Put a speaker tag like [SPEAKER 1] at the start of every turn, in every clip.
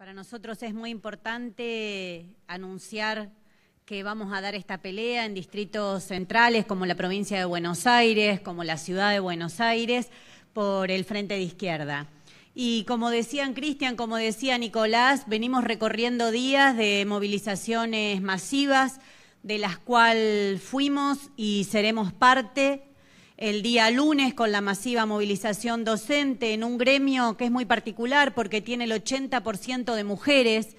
[SPEAKER 1] Para nosotros es muy importante anunciar que vamos a dar esta pelea en distritos centrales como la provincia de Buenos Aires, como la ciudad de Buenos Aires, por el Frente de Izquierda. Y como decían Cristian, como decía Nicolás, venimos recorriendo días de movilizaciones masivas de las cuales fuimos y seremos parte el día lunes con la masiva movilización docente en un gremio que es muy particular porque tiene el 80% de mujeres.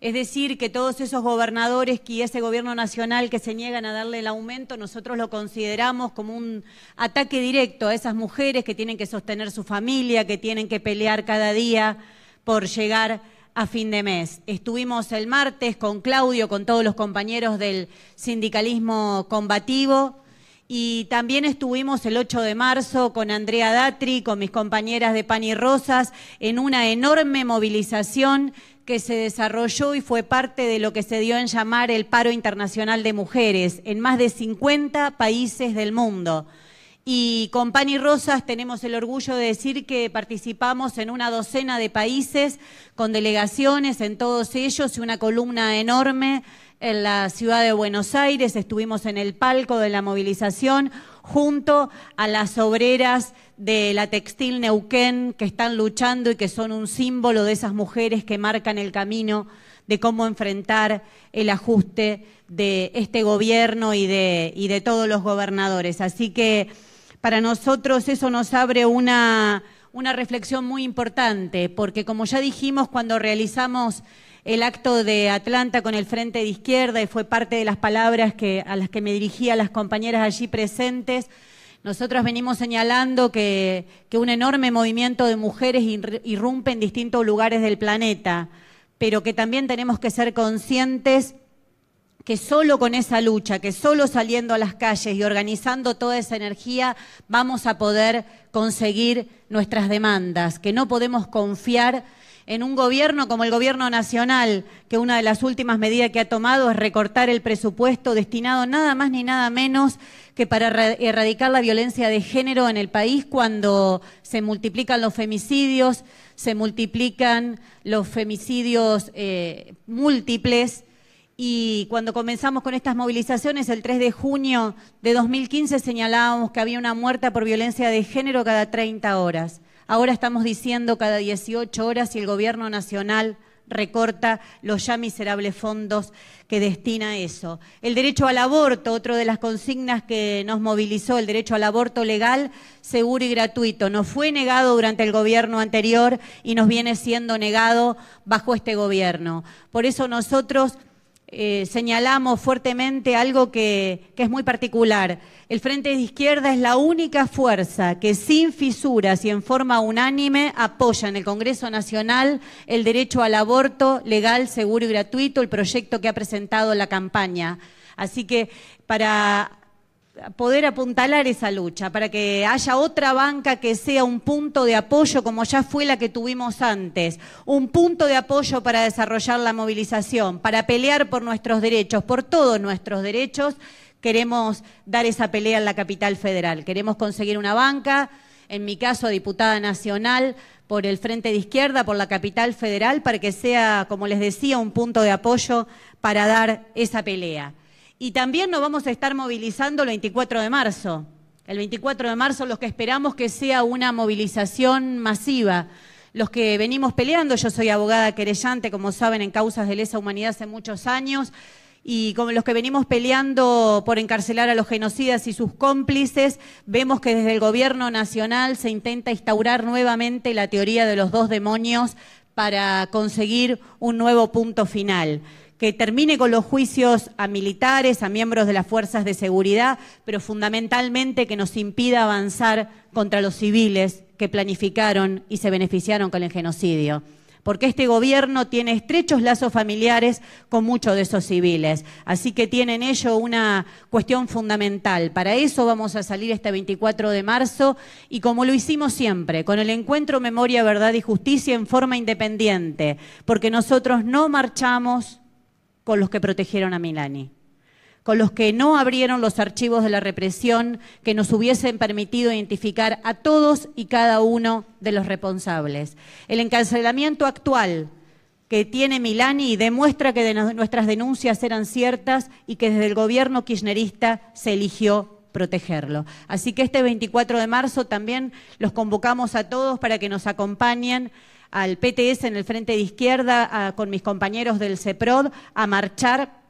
[SPEAKER 1] Es decir, que todos esos gobernadores y ese gobierno nacional que se niegan a darle el aumento, nosotros lo consideramos como un ataque directo a esas mujeres que tienen que sostener su familia, que tienen que pelear cada día por llegar a fin de mes. Estuvimos el martes con Claudio, con todos los compañeros del sindicalismo combativo y también estuvimos el 8 de marzo con Andrea Datri, con mis compañeras de Pan y Rosas, en una enorme movilización que se desarrolló y fue parte de lo que se dio en llamar el paro internacional de mujeres en más de 50 países del mundo. Y con Pan y Rosas tenemos el orgullo de decir que participamos en una docena de países con delegaciones en todos ellos y una columna enorme en la ciudad de Buenos Aires, estuvimos en el palco de la movilización junto a las obreras de la textil Neuquén que están luchando y que son un símbolo de esas mujeres que marcan el camino de cómo enfrentar el ajuste de este gobierno y de, y de todos los gobernadores. Así que para nosotros eso nos abre una reflexión muy importante, porque como ya dijimos cuando realizamos el acto de Atlanta con el Frente de Izquierda y fue parte de las palabras a las que me dirigía las compañeras allí presentes. Nosotros venimos señalando que, que un enorme movimiento de mujeres irrumpe en distintos lugares del planeta, pero que también tenemos que ser conscientes que solo con esa lucha, que solo saliendo a las calles y organizando toda esa energía vamos a poder conseguir nuestras demandas, que no podemos confiar en un gobierno como el gobierno nacional, que una de las últimas medidas que ha tomado es recortar el presupuesto destinado nada más ni nada menos que para erradicar la violencia de género en el país cuando se multiplican los femicidios, se multiplican los femicidios eh, múltiples. Y cuando comenzamos con estas movilizaciones, el 3 de junio de 2015 señalábamos que había una muerta por violencia de género cada 30 horas. Ahora estamos diciendo cada 18 horas si el gobierno nacional recorta los ya miserables fondos que destina a eso. El derecho al aborto, otro de las consignas que nos movilizó, el derecho al aborto legal, seguro y gratuito, nos fue negado durante el gobierno anterior y nos viene siendo negado bajo este gobierno. Por eso nosotros eh, señalamos fuertemente algo que, que es muy particular. El Frente de Izquierda es la única fuerza que sin fisuras y en forma unánime apoya en el Congreso Nacional el derecho al aborto legal, seguro y gratuito, el proyecto que ha presentado la campaña. Así que para poder apuntalar esa lucha, para que haya otra banca que sea un punto de apoyo como ya fue la que tuvimos antes, un punto de apoyo para desarrollar la movilización, para pelear por nuestros derechos, por todos nuestros derechos. Queremos dar esa pelea en la capital federal, queremos conseguir una banca, en mi caso diputada nacional por el Frente de Izquierda, por la capital federal, para que sea, como les decía, un punto de apoyo para dar esa pelea. Y también nos vamos a estar movilizando el 24 de marzo. El 24 de marzo los que esperamos que sea una movilización masiva. Los que venimos peleando, yo soy abogada querellante, como saben, en causas de lesa humanidad hace muchos años, y como los que venimos peleando por encarcelar a los genocidas y sus cómplices, vemos que desde el gobierno nacional se intenta instaurar nuevamente la teoría de los dos demonios para conseguir un nuevo punto final que termine con los juicios a militares, a miembros de las fuerzas de seguridad, pero fundamentalmente que nos impida avanzar contra los civiles que planificaron y se beneficiaron con el genocidio porque este gobierno tiene estrechos lazos familiares con muchos de esos civiles. Así que tienen ello una cuestión fundamental. Para eso vamos a salir este 24 de marzo y como lo hicimos siempre, con el encuentro Memoria, Verdad y Justicia en forma independiente, porque nosotros no marchamos con los que protegieron a Milani, con los que no abrieron los archivos de la represión que nos hubiesen permitido identificar a todos y cada uno de los responsables. El encarcelamiento actual que tiene Milani demuestra que nuestras denuncias eran ciertas y que desde el gobierno kirchnerista se eligió protegerlo. Así que este 24 de marzo también los convocamos a todos para que nos acompañen al PTS en el Frente de Izquierda con mis compañeros del CEPROD a marchar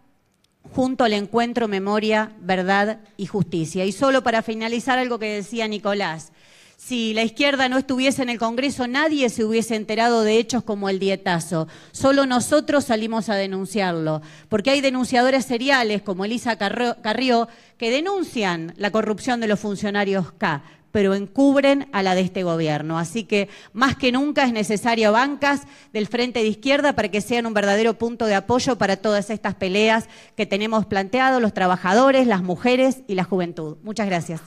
[SPEAKER 1] junto al encuentro Memoria, Verdad y Justicia. Y solo para finalizar algo que decía Nicolás. Si la izquierda no estuviese en el Congreso, nadie se hubiese enterado de hechos como el dietazo. Solo nosotros salimos a denunciarlo, porque hay denunciadores seriales como Elisa Carrió que denuncian la corrupción de los funcionarios K, pero encubren a la de este gobierno. Así que más que nunca es necesario bancas del frente de izquierda para que sean un verdadero punto de apoyo para todas estas peleas que tenemos planteado los trabajadores, las mujeres y la juventud. Muchas gracias.